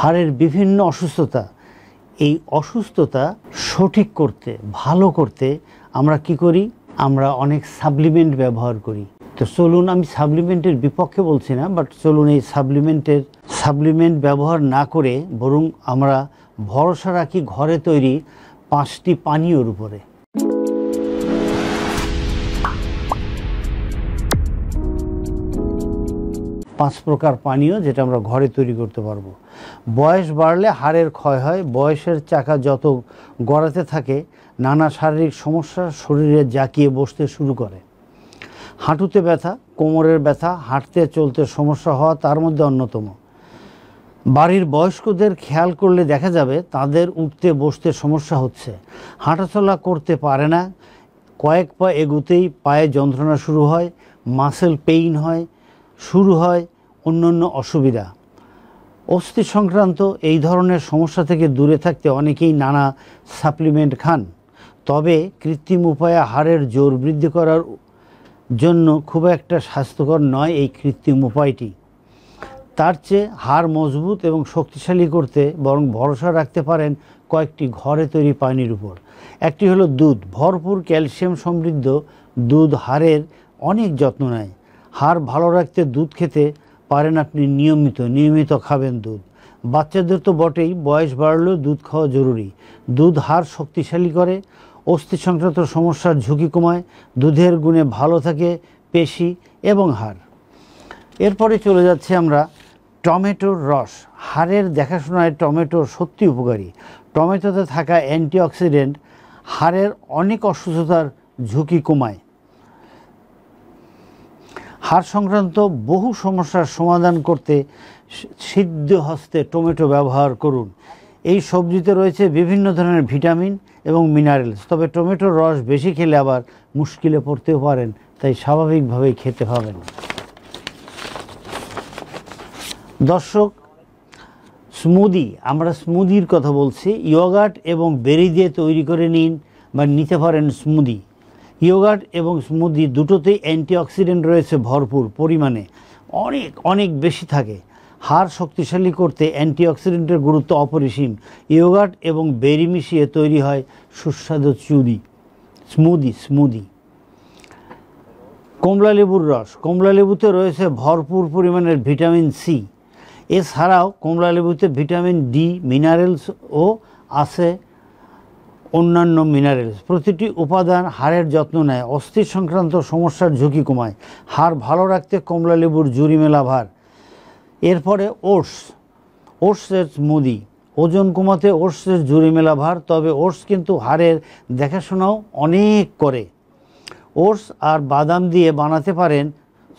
হাড়ের বিভিন্ন অসুস্থতা এই অসুস্থতা সঠিক করতে ভালো করতে আমরা কি করি আমরা অনেক সাপ্লিমেন্ট ব্যবহার করি তো চলুন আমি সাপ্লিমেন্টের বিপক্ষে বলছি না বাট চলুন এই সাপ্লিমেন্টের সাপ্লিমেন্ট ব্যবহার না করে বরং আমরা ভরসা রাখি ঘরে তৈরি পাঁচটি পানীয়র উপরে পাঁচ প্রকার পানীয় যেটা আমরা ঘরে তৈরি করতে পারবো বয়স বাড়লে হাড়ের ক্ষয় হয় বয়সের চাকা যত গড়াতে থাকে নানা শারীরিক সমস্যা শরীরে জাকিয়ে বসতে শুরু করে হাঁটুতে ব্যথা কোমরের ব্যথা হাঁটতে চলতে সমস্যা হওয়া তার মধ্যে অন্যতম বাড়ির বয়স্কদের খেয়াল করলে দেখা যাবে তাদের উঠতে বসতে সমস্যা হচ্ছে হাঁটাচলা করতে পারে না কয়েক পা এগুতেই পায়ে যন্ত্রণা শুরু হয় মাসেল পেইন হয় শুরু হয় অন্যান্য অসুবিধা অস্থি সংক্রান্ত এই ধরনের সমস্যা থেকে দূরে থাকতে অনেকেই নানা সাপ্লিমেন্ট খান তবে কৃত্রিম উপায়ে হাড়ের জোর বৃদ্ধি করার জন্য খুব একটা স্বাস্থ্যকর নয় এই কৃত্রিম উপায়টি তার চেয়ে হাড় মজবুত এবং শক্তিশালী করতে বরং ভরসা রাখতে পারেন কয়েকটি ঘরে তৈরি পানির উপর একটি হলো দুধ ভরপুর ক্যালসিয়াম সমৃদ্ধ দুধ হাড়ের অনেক যত্ন নেয় হাড় ভালো রাখতে দুধ খেতে পারেন আপনি নিয়মিত নিয়মিত খাবেন দুধ বাচ্চাদের তো বটেই বয়স বাড়লেও দুধ খাওয়া জরুরি দুধ হাড় শক্তিশালী করে অস্থি সংক্রান্ত সমস্যার ঝুঁকি কমায় দুধের গুণে ভালো থাকে পেশি এবং হাড় এরপরে চলে যাচ্ছে আমরা টমেটোর রস হাড়ের দেখাশোনায় টমেটো সত্যি উপকারী টমেটোতে থাকা অ্যান্টিঅক্সিডেন্ট হাড়ের অনেক অসুস্থতার ঝুঁকি কমায় হাড় সংক্রান্ত বহু সমস্যার সমাধান করতে সিদ্ধ হস্তে টমেটো ব্যবহার করুন এই সবজিতে রয়েছে বিভিন্ন ধরনের ভিটামিন এবং মিনারেলস তবে টমেটোর রস বেশি খেলে আবার মুশকিলে পড়তেও পারেন তাই স্বাভাবিকভাবেই খেতে পাবেন দর্শক স্মুদি আমরা স্মুদির কথা বলছি ইয়োগার্ট এবং বেরি দিয়ে তৈরি করে নিন বা নিতে পারেন স্মুদি ইয়োগার্ট এবং স্মুদি দুটোতেই অ্যান্টিঅক্সিডেন্ট রয়েছে ভরপুর পরিমাণে অনেক অনেক বেশি থাকে হাড় শক্তিশালী করতে অ্যান্টিঅক্সিডেন্টের গুরুত্ব অপরিসীম ইয়োগার্ট এবং বেরি মিশিয়ে তৈরি হয় সুস্বাদু চুরি স্মুদি স্মুদি কমলা লেবুর রস কমলা লেবুতে রয়েছে ভরপুর পরিমাণের ভিটামিন সি এছাড়াও কমলা লেবুতে ভিটামিন ডি মিনারেলস ও আছে অন্যান্য মিনারেলস প্রতিটি উপাদান হাড়ের যত্ন নেয় অস্থি সংক্রান্ত সমস্যার ঝুঁকি কমায় হাড় ভালো রাখতে কমলা লেবুর মেলা ভার এরপরে ওটস ওটসের মুদি ওজন কমাতে ওটসের মেলা ভার তবে ওটস কিন্তু হাড়ের দেখাশোনাও অনেক করে ওটস আর বাদাম দিয়ে বানাতে পারেন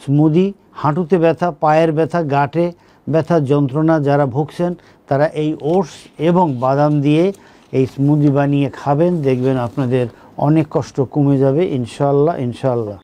স্মুদি হাঁটুতে ব্যথা পায়ের ব্যথা গাঁটে ব্যথা যন্ত্রণা যারা ভুগছেন তারা এই ওটস এবং বাদাম দিয়ে এই স্মুদি বানিয়ে খাবেন দেখবেন আপনাদের অনেক কষ্ট কমে যাবে ইনশাল্লাহ ইনশাল্লাহ